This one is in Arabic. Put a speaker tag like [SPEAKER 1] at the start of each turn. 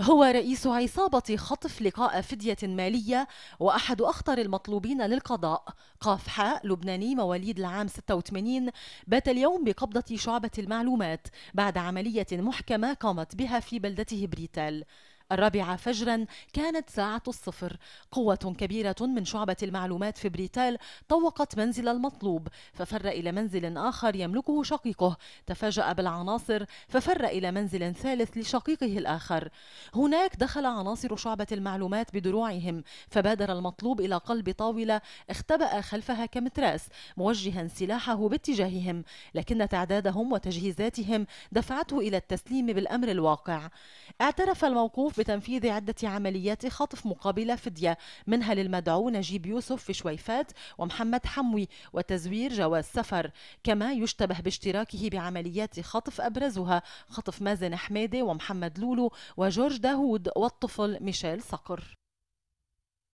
[SPEAKER 1] هو رئيس عصابة خطف لقاء فدية مالية وأحد أخطر المطلوبين للقضاء قاف حاء لبناني مواليد العام 86 بات اليوم بقبضة شعبة المعلومات بعد عملية محكمة قامت بها في بلدته بريتال الرابعة فجرا كانت ساعة الصفر قوة كبيرة من شعبة المعلومات في بريتال طوقت منزل المطلوب ففر إلى منزل آخر يملكه شقيقه تفاجأ بالعناصر ففر إلى منزل ثالث لشقيقه الآخر هناك دخل عناصر شعبة المعلومات بدروعهم فبادر المطلوب إلى قلب طاولة اختبأ خلفها كمتراس موجها سلاحه باتجاههم لكن تعدادهم وتجهيزاتهم دفعته إلى التسليم بالأمر الواقع اعترف الموقوف بتنفيذ عدة عمليات خطف مقابل فدية منها للمدعو نجيب يوسف في شويفات ومحمد حموي وتزوير جواز سفر كما يشتبه باشتراكه بعمليات خطف أبرزها خطف مازن حميدة ومحمد لولو وجورج داهود والطفل ميشيل صقر